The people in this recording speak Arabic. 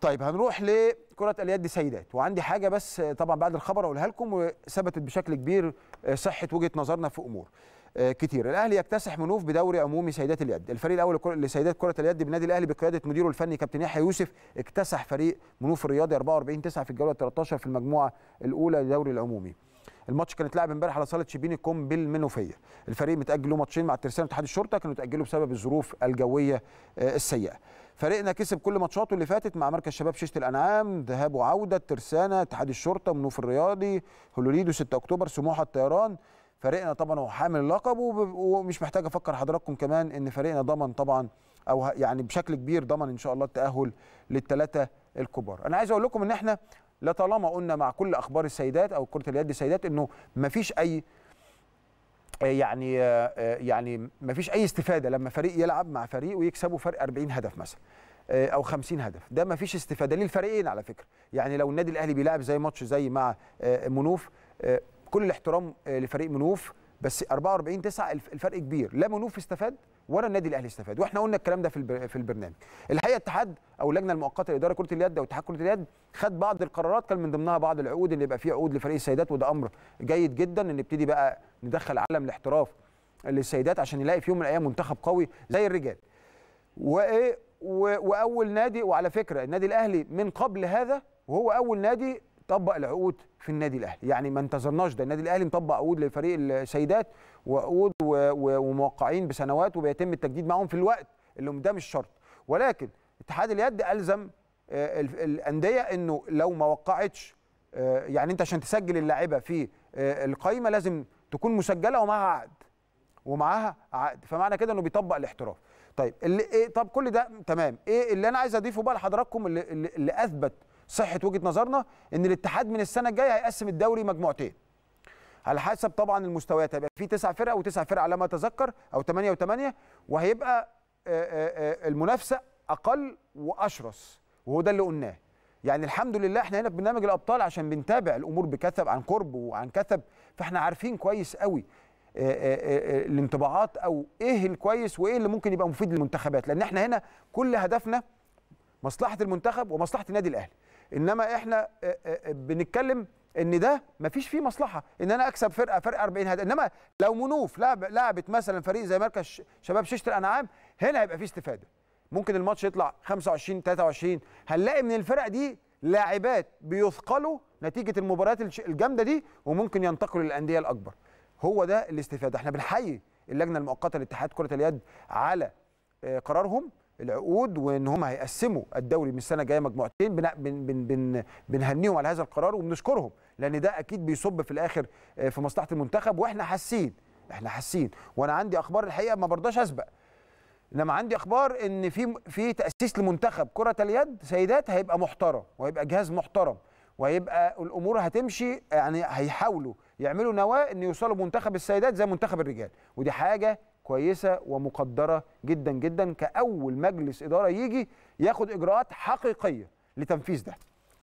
طيب هنروح لكرة اليد سيدات وعندي حاجة بس طبعا بعد الخبر اقولها لكم وثبتت بشكل كبير صحة وجهة نظرنا في امور آه، كتير الاهلي يكتسح منوف بدوري عمومي سيدات اليد الفريق الاول لسيدات كره اليد بالنادي الاهلي بقياده مديره الفني كابتن يحيى يوسف اكتسح فريق منوف الرياضي 44 9 في الجوله 13 في المجموعه الاولى للدوري العمومي الماتش كان اتلعب امبارح على صاله شبين الكوم بالمنوفيه الفريق متاجل له ماتشين مع الترسانه واتحاد الشرطه كانوا اتاجلوا بسبب الظروف الجويه آه، السيئه فريقنا كسب كل ماتشاته اللي فاتت مع مركز شباب شيشه الانعام ذهاب وعوده ترسانه اتحاد الشرطه منوف الرياضي هولوليدو 6 اكتوبر سموحه الطيران فريقنا طبعا هو حامل اللقب ومش محتاج افكر حضراتكم كمان ان فريقنا ضمن طبعا او يعني بشكل كبير ضمن ان شاء الله التاهل للثلاثه الكبار انا عايز اقول لكم ان احنا لطالما قلنا مع كل اخبار السيدات او كره اليد السيدات انه مفيش اي آه، يعني آه، يعني ما فيش اي استفاده لما فريق يلعب مع فريق ويكسبه فرق 40 هدف مثلا آه، او 50 هدف ده ما فيش استفاده للفريقين على فكره يعني لو النادي الاهلي بيلعب زي ماتش زي مع منوف كل الاحترام لفريق منوف بس 44 9 الفرق كبير لا منوف استفاد ولا النادي الاهلي استفاد واحنا قلنا الكلام ده في في البرنامج الحقيقه الاتحاد او اللجنه المؤقته لاداره كره اليد او اتحاد كره اليد خد بعض القرارات كان من ضمنها بعض العقود اللي يبقى فيه عقود لفريق السيدات وده امر جيد جدا ان نبتدي بقى ندخل عالم الاحتراف للسيدات عشان يلاقي في يوم من الايام منتخب قوي زي الرجال وايه واول نادي وعلى فكره النادي الاهلي من قبل هذا وهو اول نادي طبق العقود في النادي الاهلي يعني ما انتظرناش ده النادي الاهلي مطبق عقود لفريق السيدات وعقود وموقعين بسنوات وبيتم التجديد معهم في الوقت اللي ده مش شرط ولكن اتحاد اليد الزم آه، الانديه انه لو ما وقعتش آه، يعني انت عشان تسجل اللاعيبه في آه، القايمه لازم تكون مسجله ومعها عقد ومعاها عقد فمعنى كده انه بيطبق الاحتراف طيب اللي إيه طب كل ده تمام ايه اللي انا عايز اضيفه بقى لحضراتكم اللي, اللي اثبت صحه وجهه نظرنا ان الاتحاد من السنه الجايه هيقسم الدوري مجموعتين على حسب طبعا المستويات هيبقى في تسع فرق وتسع فرق على ما اتذكر او 8 و8 وهيبقى المنافسه اقل واشرس وهو ده اللي قلناه يعني الحمد لله احنا هنا في برنامج الابطال عشان بنتابع الامور بكثب عن قرب وعن كثب فاحنا عارفين كويس قوي آه، آه، آه، الانطباعات او ايه الكويس وايه اللي ممكن يبقى مفيد للمنتخبات لان احنا هنا كل هدفنا مصلحه المنتخب ومصلحه النادي الاهلي انما احنا بنتكلم ان ده مفيش فيه مصلحه ان انا اكسب فرقه فرقه 40 هدف انما لو منوف لعب لعبت مثلا فريق زي مركز شباب شيشه الانعام هنا هيبقى فيه استفاده ممكن الماتش يطلع 25 23 هنلاقي من الفرق دي لاعبات بيثقلوا نتيجه المباريات الجامده دي وممكن ينتقلوا للانديه الاكبر هو ده الاستفاده احنا بنحيي اللجنه المؤقته لاتحاد كره اليد على آه، قرارهم العقود وان هم هيقسموا الدوري من السنه الجايه مجموعتين بن بن بن بنهنيهم على هذا القرار وبنشكرهم لان ده اكيد بيصب في الاخر آه، في مصلحه المنتخب واحنا حاسين احنا حاسين وانا عندي اخبار الحقيقه ما برضاش اسبق انما عندي اخبار ان في في تاسيس لمنتخب كره اليد سيدات هيبقى محترم وهيبقى جهاز محترم وهيبقى الامور هتمشي يعني هيحاولوا يعملوا نواه ان يوصلوا منتخب السيدات زي منتخب الرجال ودي حاجه كويسه ومقدره جدا جدا كاول مجلس اداره يجي ياخد اجراءات حقيقيه لتنفيذ ده